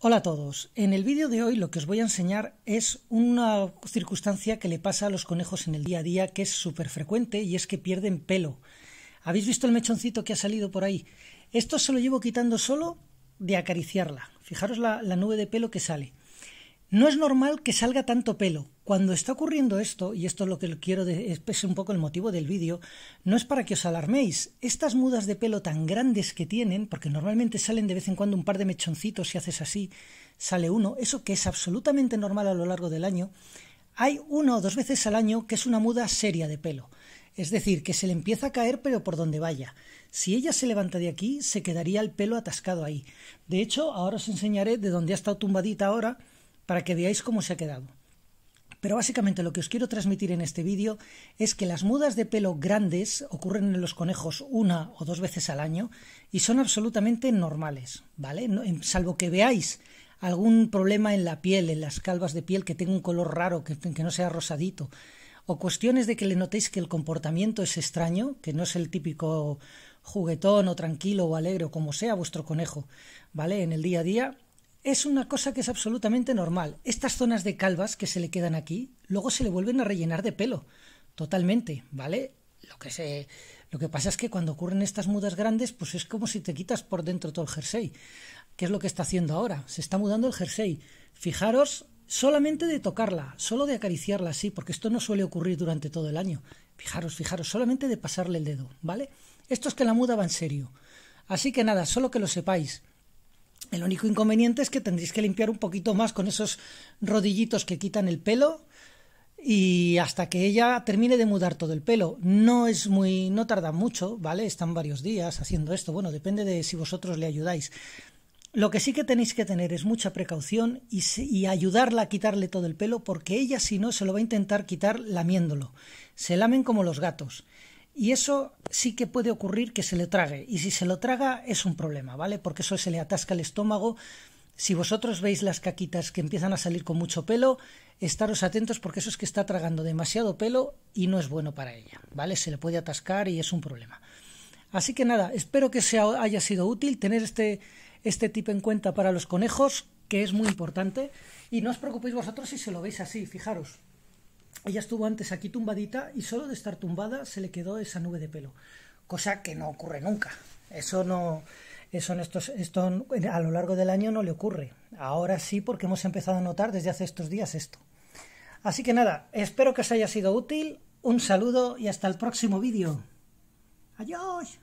Hola a todos. En el vídeo de hoy lo que os voy a enseñar es una circunstancia que le pasa a los conejos en el día a día que es súper frecuente y es que pierden pelo. ¿Habéis visto el mechoncito que ha salido por ahí? Esto se lo llevo quitando solo de acariciarla. Fijaros la, la nube de pelo que sale. No es normal que salga tanto pelo. Cuando está ocurriendo esto, y esto es lo que quiero, es un poco el motivo del vídeo, no es para que os alarméis. Estas mudas de pelo tan grandes que tienen, porque normalmente salen de vez en cuando un par de mechoncitos si haces así, sale uno, eso que es absolutamente normal a lo largo del año, hay una o dos veces al año que es una muda seria de pelo. Es decir, que se le empieza a caer pero por donde vaya. Si ella se levanta de aquí, se quedaría el pelo atascado ahí. De hecho, ahora os enseñaré de dónde ha estado tumbadita ahora para que veáis cómo se ha quedado. Pero básicamente lo que os quiero transmitir en este vídeo es que las mudas de pelo grandes ocurren en los conejos una o dos veces al año y son absolutamente normales, ¿vale? salvo que veáis algún problema en la piel, en las calvas de piel que tenga un color raro, que, que no sea rosadito, o cuestiones de que le notéis que el comportamiento es extraño, que no es el típico juguetón o tranquilo o alegre o como sea vuestro conejo, ¿vale? En el día a día es una cosa que es absolutamente normal. Estas zonas de calvas que se le quedan aquí, luego se le vuelven a rellenar de pelo. Totalmente, ¿vale? Lo que Lo que pasa es que cuando ocurren estas mudas grandes, pues es como si te quitas por dentro todo el jersey. ¿Qué es lo que está haciendo ahora? Se está mudando el jersey. Fijaros solamente de tocarla, solo de acariciarla así, porque esto no suele ocurrir durante todo el año. Fijaros, fijaros, solamente de pasarle el dedo, ¿vale? Esto es que la muda va en serio. Así que nada, solo que lo sepáis. El único inconveniente es que tendréis que limpiar un poquito más con esos rodillitos que quitan el pelo y hasta que ella termine de mudar todo el pelo. No es muy no tarda mucho, ¿vale? Están varios días haciendo esto. Bueno, depende de si vosotros le ayudáis. Lo que sí que tenéis que tener es mucha precaución y, y ayudarla a quitarle todo el pelo porque ella si no se lo va a intentar quitar lamiéndolo. Se lamen como los gatos. Y eso sí que puede ocurrir que se le trague. Y si se lo traga es un problema, ¿vale? Porque eso se le atasca el estómago. Si vosotros veis las caquitas que empiezan a salir con mucho pelo, estaros atentos porque eso es que está tragando demasiado pelo y no es bueno para ella, ¿vale? Se le puede atascar y es un problema. Así que nada, espero que haya sido útil tener este, este tip en cuenta para los conejos, que es muy importante. Y no os preocupéis vosotros si se lo veis así, fijaros. Ella estuvo antes aquí tumbadita y solo de estar tumbada se le quedó esa nube de pelo, cosa que no ocurre nunca. Eso no, eso estos, esto a lo largo del año no le ocurre. Ahora sí, porque hemos empezado a notar desde hace estos días esto. Así que nada, espero que os haya sido útil. Un saludo y hasta el próximo vídeo. Adiós.